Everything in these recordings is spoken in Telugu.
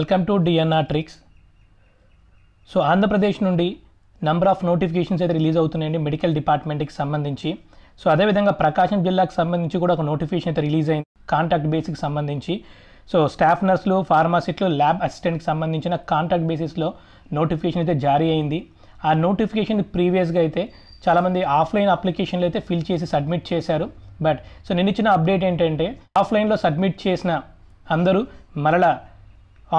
welcome to DNR tricks so Andhra Pradesh నుండి నంబర్ ఆఫ్ నోటిఫికేషన్స్ అయితే రిలీజ్ అవుతున్నాయండి మెడికల్ డిపార్ట్మెంట్కి సంబంధించి సో అదేవిధంగా ప్రకాశం జిల్లాకు సంబంధించి కూడా ఒక నోటిఫికేషన్ అయితే రిలీజ్ అయింది కాంటాక్ట్ బేసిస్కి సంబంధించి సో స్టాఫ్ నర్సులు ఫార్మాసిస్టులు ల్యాబ్ అసిస్టెంట్కి సంబంధించిన కాంటాక్ట్ బేసిస్లో నోటిఫికేషన్ అయితే జారీ అయింది ఆ నోటిఫికేషన్ ప్రీవియస్గా అయితే చాలామంది ఆఫ్లైన్ అప్లికేషన్లు అయితే ఫిల్ చేసి సబ్మిట్ చేశారు బట్ సో నేను ఇచ్చిన అప్డేట్ ఏంటంటే ఆఫ్లైన్లో సబ్మిట్ చేసిన అందరూ మరలా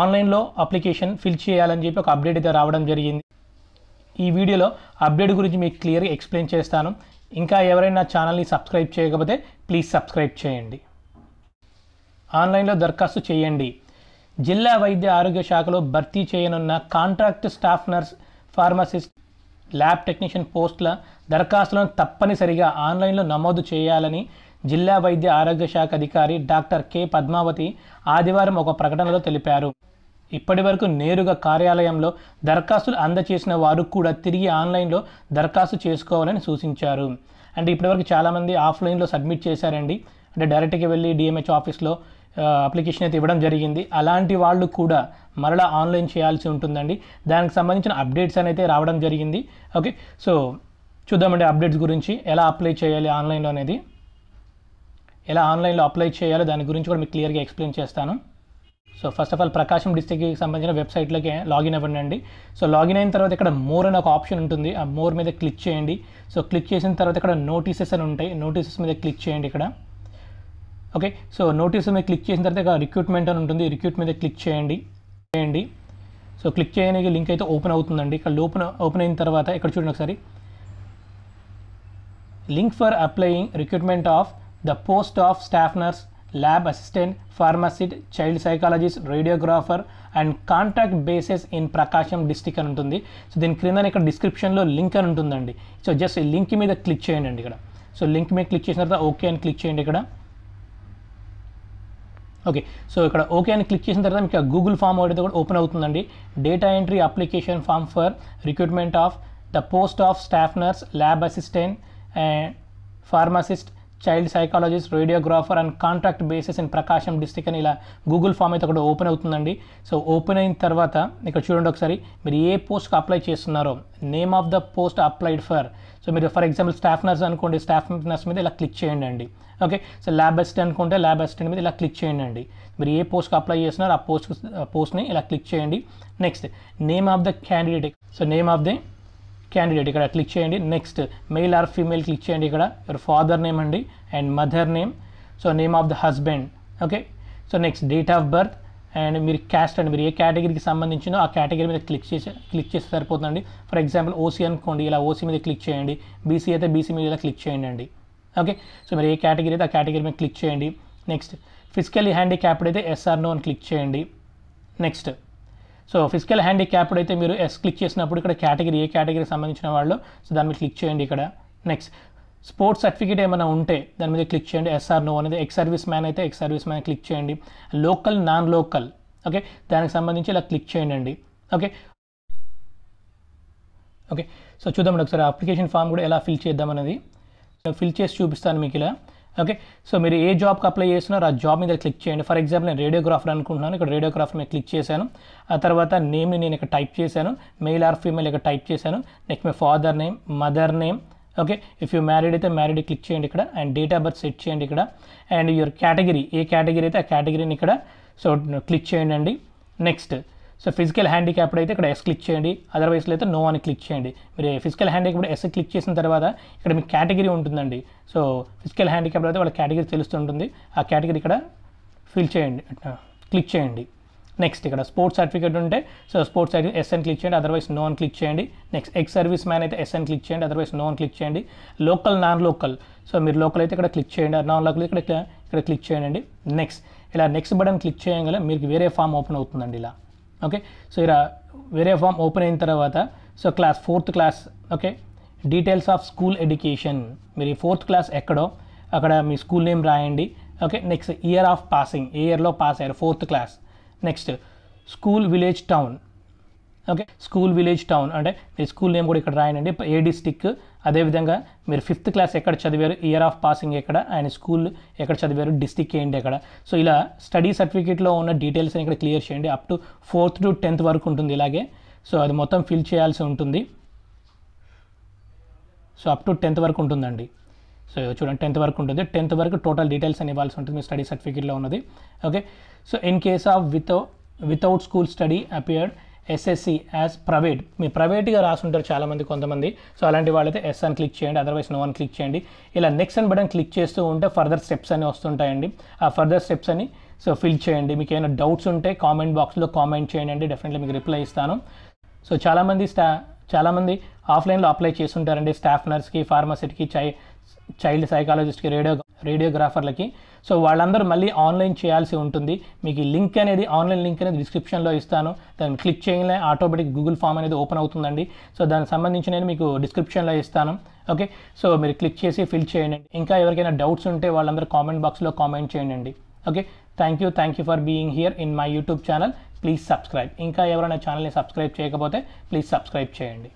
ఆన్లైన్లో అప్లికేషన్ ఫిల్ చేయాలని చెప్పి ఒక అప్డేట్ అయితే రావడం జరిగింది ఈ వీడియోలో అప్డేట్ గురించి మీకు క్లియర్గా ఎక్స్ప్లెయిన్ చేస్తాను ఇంకా ఎవరైనా ఛానల్ని సబ్స్క్రైబ్ చేయకపోతే ప్లీజ్ సబ్స్క్రైబ్ చేయండి ఆన్లైన్లో దరఖాస్తు చేయండి జిల్లా వైద్య ఆరోగ్య శాఖలో భర్తీ చేయనున్న contract staff nurse pharmacist lab technician పోస్టుల దరఖాస్తులను తప్పనిసరిగా ఆన్లైన్లో నమోదు చేయాలని జిల్లా వైద్య ఆరోగ్య శాఖ అధికారి డాక్టర్ కె పద్మావతి ఆదివారం ఒక ప్రకటనలో తెలిపారు ఇప్పటి వరకు నేరుగా కార్యాలయంలో దరఖాస్తులు అందచేసిన వారు కూడా తిరిగి ఆన్లైన్లో దరఖాస్తు చేసుకోవాలని సూచించారు అంటే ఇప్పటివరకు చాలామంది ఆఫ్లైన్లో సబ్మిట్ చేశారండి అంటే డైరెక్ట్గా వెళ్ళి డిఎంహెచ్ ఆఫీస్లో అప్లికేషన్ అయితే ఇవ్వడం జరిగింది అలాంటి వాళ్ళు కూడా మరలా ఆన్లైన్ చేయాల్సి ఉంటుందండి దానికి సంబంధించిన అప్డేట్స్ అనేది రావడం జరిగింది ఓకే సో చూద్దామండి అప్డేట్స్ గురించి ఎలా అప్లై చేయాలి ఆన్లైన్లో అనేది ఎలా ఆన్లైన్లో అప్లై చేయాలో దాని గురించి కూడా మీకు క్లియర్గా ఎక్స్ప్లెయిన్ చేస్తాను so first of all Prakasam డిస్టిక్కి సంబంధించిన వెబ్సైట్లోకి లాగిన్ అవ్వండి సో లాగిన్ అయిన తర్వాత ఇక్కడ మోర్ అని ఒక ఆప్షన్ ఉంటుంది ఆ మోర్ మీద క్లిక్ చేయండి సో క్లిక్ చేసిన తర్వాత ఇక్కడ నోటీసెస్ అని ఉంటాయి నోటీసెస్ మీద క్లిక్ చేయండి ఇక్కడ ఓకే సో నోటీస్ మీద క్లిక్ చేసిన తర్వాత రిక్రూట్మెంట్ అని ఉంటుంది రిక్రూట్ మీద క్లిక్ చేయండి చేయండి సో క్లిక్ చేయడానికి లింక్ అయితే ఓపెన్ అవుతుందండి ఇక్కడ ఓపెన్ ఓపెన్ అయిన తర్వాత ఇక్కడ చూడండి ఒకసారి link for applying recruitment of the post of staff nurse lab assistant pharmacist child psychologist radiographer and contact basis in Prakasam district అని ఉంటుంది సో దీని క్రింద ఇక్కడ డిస్క్రిప్షన్లో లింక్ అని ఉంటుందండి సో జస్ట్ ఈ లింక్ మీద క్లిక్ చేయండి ఇక్కడ సో లింక్ మీద క్లిక్ చేసిన తర్వాత ఓకే అని క్లిక్ చేయండి ఇక్కడ ఓకే సో ఇక్కడ ఓకే అని క్లిక్ చేసిన తర్వాత మీకు గూగుల్ ఫామ్ ఒకటి కూడా ఓపెన్ అవుతుందండి data entry application form for recruitment of the post of staff nurse lab assistant and pharmacist child psychologist radiographer and contract basis in Prakasam district అని ఇలా గూగుల్ ఫామ్ అయితే ఒకటి ఓపెన్ అవుతుందండి సో ఓపెన్ అయిన తర్వాత ఇక్కడ చూడండి ఒకసారి మీరు ఏ పోస్ట్కి అప్లై చేస్తున్నారో name of the post applied for so మీరు ఫర్ ఎగ్జాంపుల్ స్టాఫ్ నర్స్ అనుకోండి స్టాఫ్ నర్స్ మీద ఇలా క్లిక్ చేయండి అండి ఓకే సో ల్యాబ్ అసిస్టెంట్ అనుకుంటే ల్యాబ్ అసిస్టెంట్ మీద ఇలా క్లిక్ చేయండి అండి మీరు ఏ పోస్ట్కి అప్లై చేస్తున్నారో ఆ పోస్ట్ పోస్ట్ని ఇలా క్లిక్ చేయండి next name of the candidate so name of the candidate ఇక్కడ క్లిక్ చేయండి next male or female click చేయండి ఇక్కడ యువర్ ఫాదర్ నేమ్ అండి and mother name so name of the husband okay so next date of birth and మీరు క్యాస్ట్ అండ్ మీరు ఏ కేటగిరీకి సంబంధించినో ఆ కేటగిరీ మీద క్లిక్ చేసి క్లిక్ చేస్తే సరిపోతుందండి ఫర్ ఎగ్జాంపుల్ ఓసీ అనుకోండి ఇలా ఓసీ మీద క్లిక్ చేయండి బీసీ అయితే బీసీ మీద ఇలా క్లిక్ చేయండి అండి ఓకే సో మీరు ఏ కేటగిరీ అయితే ఆ కేటగిరీ మీద క్లిక్ చేయండి నెక్స్ట్ ఫిజికల్ హ్యాండిక్యాప్డ్ అయితే ఎస్ఆర్నో అని క్లిక్ చేయండి నెక్స్ట్ సో ఫిజికల్ హ్యాండిక్యాప్డ్ అయితే మీరు ఎస్ క్లిక్ చేసినప్పుడు ఇక్కడ కేటగిరీ ఏ కేటగిరీకి సంబంధించిన వాళ్ళు సో దాని మీద క్లిక్ చేయండి ఇక్కడ నెక్స్ట్ స్పోర్ట్స్ సర్టిఫికేట్ ఏమైనా ఉంటే దాని మీద క్లిక్ చేయండి ఎస్ఆర్ నో అనేది ఎక్స్ సర్వీస్ మ్యాన్ అయితే ఎక్స్ సర్వీస్ మ్యాన్ క్లిక్ చేయండి లోకల్ నాన్ లోకల్ ఓకే దానికి సంబంధించి ఇలా క్లిక్ చేయండి ఓకే ఓకే సో చూద్దాం ఒకసారి అప్లికేషన్ ఫామ్ కూడా ఎలా ఫిల్ చేద్దాం అనేది ఫిల్ చేసి చూపిస్తాను మీకు ఇలా ఓకే సో మీరు ఏ జాబ్కి అప్లై చేస్తున్నారో ఆ జాబ్ మీద క్లిక్ చేయండి ఫర్ ఎగ్జాంపుల్ నేను రేడియోగ్రాఫర్ అనుకుంటున్నాను ఇక్కడ రేడియోగ్రాఫర్ మీద క్లిక్ చేశాను ఆ తర్వాత నేమ్ని నేను ఇక్కడ టైప్ చేశాను మెయిల్ ఆర్ ఫీమేల్ ఇక్కడ టైప్ చేశాను నెక్స్ట్ మీ father name mother name okay if you married అయితే మ్యారీడ్ క్లిక్ చేయండి ఇక్కడ and date of birth set చేయండి ఇక్కడ అండ్ యువర్ కేటగిరీ ఏ కేటగిరీ అయితే ఆ కేటగిరీని ఇక్కడ సో క్లిక్ చేయండి నెక్స్ట్ సో ఫిజికల్ హ్యాండిక్యాప్డ్ అయితే ఇక్కడ ఎస్ క్లిక్ చేయండి అదర్వైజ్లో అయితే నో అని క్లిక్ చేయండి మీరు ఫిజికల్ హ్యాండిక్యాప్డ్ ఎస్ క్లిక్ చేసిన తర్వాత ఇక్కడ మీకు కేటగిరీ ఉంటుందండి సో ఫిజికల్ హ్యాండిక్యాప్డ్ అయితే వాళ్ళ కేటగిరీ తెలుస్తుంటుంది ఆ కేటగిరీ ఇక్కడ ఫిల్ చేయండి క్లిక్ చేయండి నెక్స్ట్ ఇక్కడ స్పోర్ట్స్ సర్టిఫికేట్ ఉంటే సో స్పోర్ట్స్ ఎస్ అని క్లిక్ చేయండి అదర్వైజ్ నో అని క్లిక్ చేయండి నెక్స్ట్ ఎక్స్ సర్వీస్ మ్యాన్ అయితే ఎస్ అని క్లిక్ చేయండి అదర్వైజ్ నో అని క్లిక్ చేయండి లోకల్ నాన్ లోకల్ సో మీరు లోకల్ అయితే ఇక్కడ క్లిక్ చేయండి నాన్ లోకల్ ఇక్కడ ఇక్కడ క్లిక్ చేయండి నెక్స్ట్ ఇలా నెక్స్ట్ బటన్ క్లిక్ చేయగల మీకు వేరే ఫామ్ ఓపెన్ అవుతుందండి ఇలా ఓకే సో ఇలా వేరే ఫామ్ ఓపెన్ అయిన తర్వాత so class fourth class okay details of school education మీరు ఫోర్త్ క్లాస్ ఎక్కడో అక్కడ మీ స్కూల్ నేమ్ రాయండి okay next year of passing ఏ ఇయర్లో పాస్ అయ్యారు fourth class next school village town okay school village town అంటే మీ స్కూల్ నేమ్ కూడా ఇక్కడ రాయండి ఏ డిస్టిక్ అదేవిధంగా మీరు ఫిఫ్త్ క్లాస్ ఎక్కడ చదివారు ఇయర్ ఆఫ్ పాసింగ్ ఎక్కడ ఆయన స్కూల్ ఎక్కడ చదివారు డిస్టిక్ ఏంటి ఎక్కడ సో ఇలా స్టడీ సర్టిఫికేట్లో ఉన్న డీటెయిల్స్ ఇక్కడ క్లియర్ చేయండి up to fourth to tenth వరకు ఉంటుంది ఇలాగే సో అది మొత్తం ఫిల్ చేయాల్సి ఉంటుంది సో అప్ టు టెన్త్ వరకు ఉంటుందండి సో చూడండి టెన్త్ వరకు ఉంటుంది టెన్త్ వరకు టోటల్ డీటెయిల్స్ అని ఇవ్వాల్సి ఉంటుంది మీ స్టడీ సర్టిఫికేట్లో ఉన్నది okay so in case of without without school study appeared SSC as private మీ ప్రైవేట్గా రాసుంటారు చాలామంది కొంతమంది సో అలాంటి వాళ్ళైతే ఎస్ అని క్లిక్ చేయండి అదర్వైజ్ నో అని క్లిక్ చేయండి ఇలా నెక్స్ట్ అని బటన్ క్లిక్ చేస్తూ ఉంటే ఫర్దర్ స్టెప్స్ అని వస్తుంటాయండి ఆ ఫర్దర్ స్టెప్స్ అని సో ఫిల్ చేయండి మీకు ఏమైనా డౌట్స్ ఉంటే కామెంట్ బాక్స్లో కామెంట్ చేయండి అండి డెఫినెట్లీ మీకు రిప్లై ఇస్తాను సో చాలామంది స్టా చాలామంది ఆఫ్లైన్లో అప్లై చేస్తుంటారండి స్టాఫ్ నర్స్కి ఫార్మసిస్ట్కి చై చైల్డ్ సైకాలజిస్ట్కి రేడియో రేడియోగ్రాఫర్లకి సో వాళ్ళందరూ మళ్ళీ ఆన్లైన్ చేయాల్సి ఉంటుంది మీకు ఈ లింక్ అనేది ఆన్లైన్ లింక్ అనేది డిస్క్రిప్షన్లో ఇస్తాను దాన్ని క్లిక్ చేయలే ఆటోమేటిక్ గూగుల్ ఫామ్ అనేది ఓపెన్ అవుతుందండి సో దానికి సంబంధించి నేను మీకు డిస్క్రిప్షన్లో ఇస్తాను ఓకే సో మీరు క్లిక్ చేసి ఫిల్ చేయండి ఇంకా ఎవరికైనా డౌట్స్ ఉంటే వాళ్ళందరూ కామెంట్ బాక్స్లో కామెంట్ చేయండి okay thank you thank you for being here in my YouTube channel please subscribe ఇంకా ఎవరైనా ఛానల్ని సబ్స్క్రైబ్ చేయకపోతే ప్లీజ్ సబ్స్క్రైబ్ చేయండి